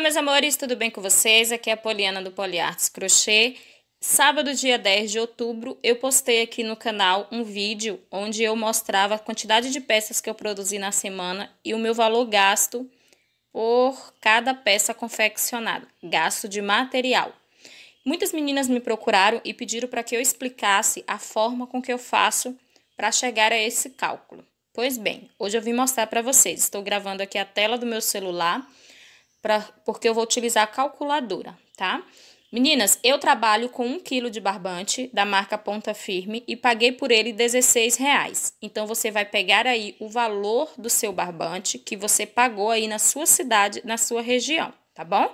meus amores, tudo bem com vocês? Aqui é a Poliana do Poliartes Crochê. Sábado, dia 10 de outubro, eu postei aqui no canal um vídeo onde eu mostrava a quantidade de peças que eu produzi na semana e o meu valor gasto por cada peça confeccionada, gasto de material. Muitas meninas me procuraram e pediram para que eu explicasse a forma com que eu faço para chegar a esse cálculo. Pois bem, hoje eu vim mostrar para vocês. Estou gravando aqui a tela do meu celular pra, porque eu vou utilizar a calculadora, tá? Meninas, eu trabalho com 1 kg de barbante da marca Ponta Firme e paguei por ele R$16,00. Então, você vai pegar aí o valor do seu barbante que você pagou aí na sua cidade, na sua região, tá bom?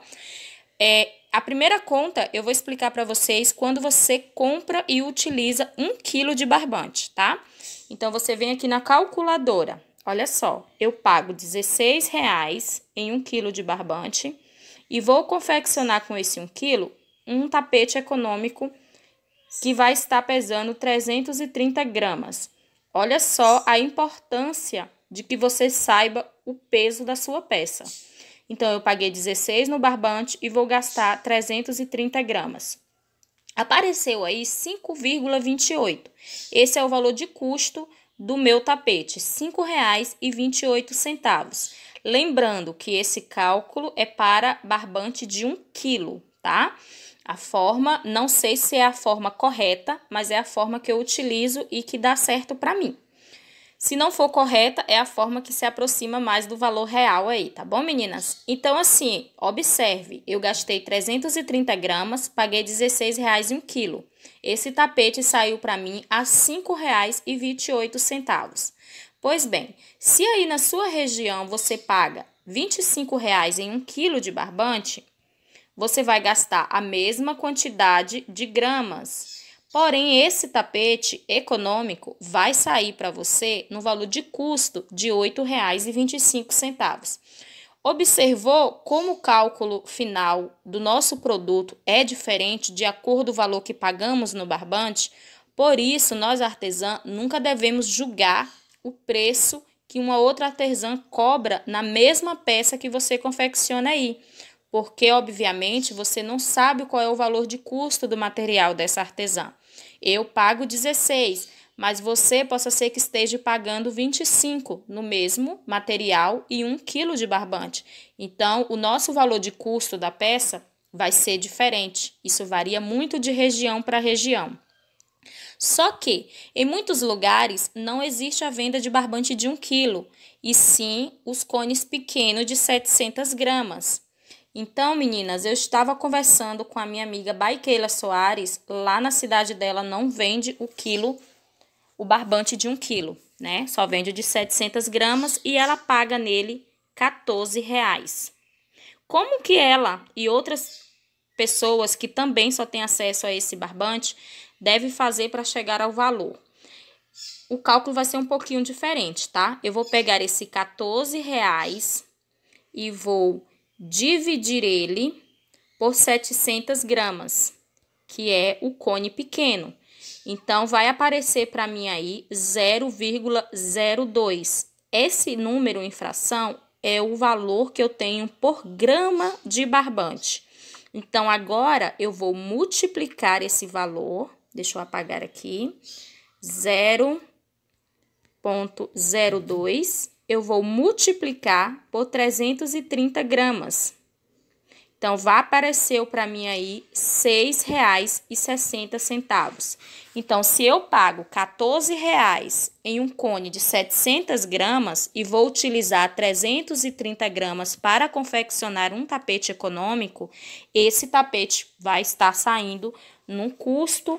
É, a primeira conta eu vou explicar para vocês quando você compra e utiliza 1 kg de barbante, tá? Então, você vem aqui na calculadora, Olha só, eu pago R$16,00 em um quilo de barbante e vou confeccionar com esse um quilo um tapete econômico que vai estar pesando 330 gramas. Olha só a importância de que você saiba o peso da sua peça. Então, eu paguei 16 no barbante e vou gastar 330 gramas. Apareceu aí 5,28. Esse é o valor de custo do meu tapete, R$ 5,28. Lembrando que esse cálculo é para barbante de 1 quilo, tá? A forma, não sei se é a forma correta, mas é a forma que eu utilizo e que dá certo para mim. Se não for correta, é a forma que se aproxima mais do valor real aí, tá bom, meninas? Então, assim, observe, eu gastei 330 gramas, paguei R$16,00 um quilo. Esse tapete saiu para mim a R$ 5,28. Pois bem, se aí na sua região você paga R$ 25,00 em um quilo de barbante, você vai gastar a mesma quantidade de gramas Porém, esse tapete econômico vai sair para você no valor de custo de R$ 8,25. Observou como o cálculo final do nosso produto é diferente de acordo com o valor que pagamos no barbante? Por isso, nós artesãs nunca devemos julgar o preço que uma outra artesã cobra na mesma peça que você confecciona aí porque obviamente você não sabe qual é o valor de custo do material dessa artesã. Eu pago 16, mas você possa ser que esteja pagando 25 no mesmo material e 1 quilo de barbante. Então, o nosso valor de custo da peça vai ser diferente. Isso varia muito de região para região. Só que, em muitos lugares, não existe a venda de barbante de 1 quilo, e sim os cones pequenos de 700 gramas. Então, meninas, eu estava conversando com a minha amiga Baiqueira Soares. Lá na cidade dela não vende o quilo, o barbante de um quilo, né? Só vende de 700 gramas e ela paga nele 14 reais. Como que ela e outras pessoas que também só têm acesso a esse barbante devem fazer para chegar ao valor? O cálculo vai ser um pouquinho diferente, tá? Eu vou pegar esse 14 reais e vou dividir ele por 700 gramas, que é o cone pequeno. Então, vai aparecer para mim aí 0,02. Esse número em fração é o valor que eu tenho por grama de barbante. Então, agora eu vou multiplicar esse valor. Deixa eu apagar aqui. 0,02 eu vou multiplicar por 330 gramas. Então, vai aparecer para mim aí R$ 6,60. Então, se eu pago R$ 14,00 em um cone de 700 gramas e vou utilizar 330 gramas para confeccionar um tapete econômico, esse tapete vai estar saindo num custo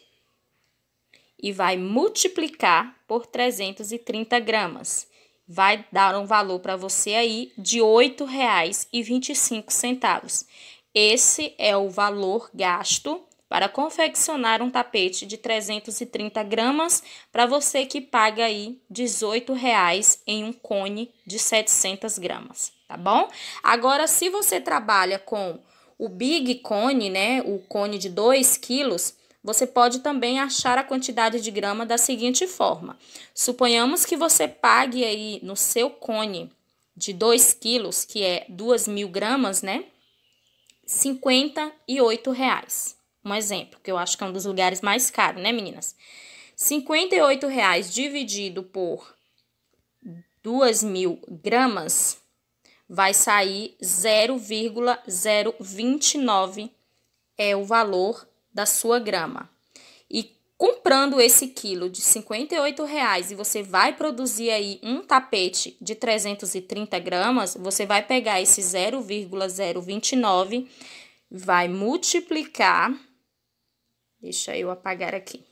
e vai multiplicar por 330 gramas. Vai dar um valor para você aí de R$ 8,25. Esse é o valor gasto para confeccionar um tapete de 330 gramas para você que paga aí R$ reais em um cone de 700 gramas, tá bom? Agora, se você trabalha com o big cone, né, o cone de 2 quilos, você pode também achar a quantidade de grama da seguinte forma. Suponhamos que você pague aí no seu cone de 2 quilos, que é 2 mil gramas, né? R$ reais. Um exemplo, que eu acho que é um dos lugares mais caros, né, meninas? R$ reais dividido por 2 mil gramas vai sair 0,029 é o valor da sua grama. E comprando esse quilo de R$ reais e você vai produzir aí um tapete de 330 gramas, você vai pegar esse 0,029, vai multiplicar, deixa eu apagar aqui,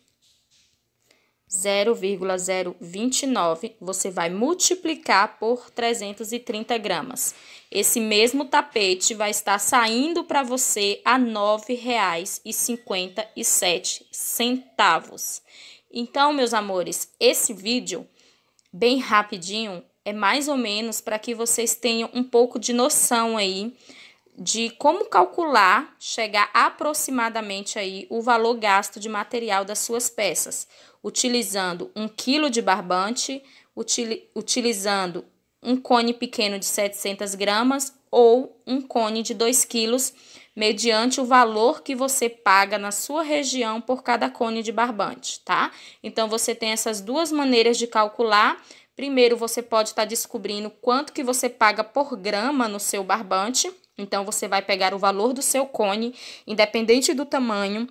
0,029, você vai multiplicar por 330 gramas. Esse mesmo tapete vai estar saindo para você a R$ 9,57. Então, meus amores, esse vídeo, bem rapidinho, é mais ou menos para que vocês tenham um pouco de noção aí de como calcular, chegar aproximadamente aí o valor gasto de material das suas peças, utilizando um quilo de barbante, util, utilizando um cone pequeno de 700 gramas ou um cone de 2 quilos, mediante o valor que você paga na sua região por cada cone de barbante, tá? Então, você tem essas duas maneiras de calcular. Primeiro, você pode estar tá descobrindo quanto que você paga por grama no seu barbante, então, você vai pegar o valor do seu cone, independente do tamanho,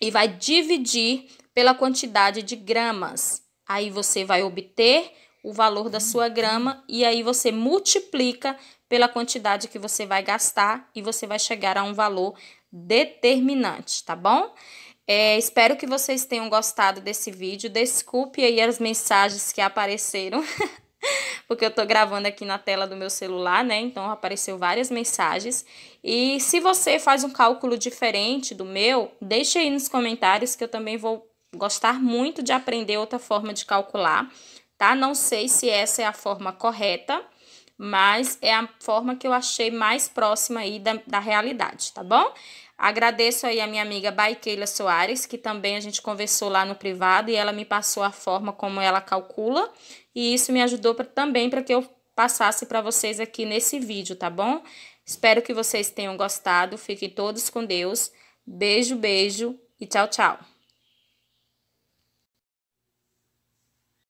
e vai dividir pela quantidade de gramas. Aí você vai obter o valor da sua grama e aí você multiplica pela quantidade que você vai gastar e você vai chegar a um valor determinante, tá bom? É, espero que vocês tenham gostado desse vídeo. Desculpe aí as mensagens que apareceram. porque eu tô gravando aqui na tela do meu celular, né? Então apareceu várias mensagens. E se você faz um cálculo diferente do meu, deixe aí nos comentários que eu também vou gostar muito de aprender outra forma de calcular, tá? Não sei se essa é a forma correta, mas é a forma que eu achei mais próxima aí da, da realidade, tá bom? Agradeço aí a minha amiga Baiqueila Soares, que também a gente conversou lá no privado e ela me passou a forma como ela calcula, e isso me ajudou pra, também para que eu passasse para vocês aqui nesse vídeo, tá bom? Espero que vocês tenham gostado. Fiquem todos com Deus. Beijo, beijo e tchau, tchau.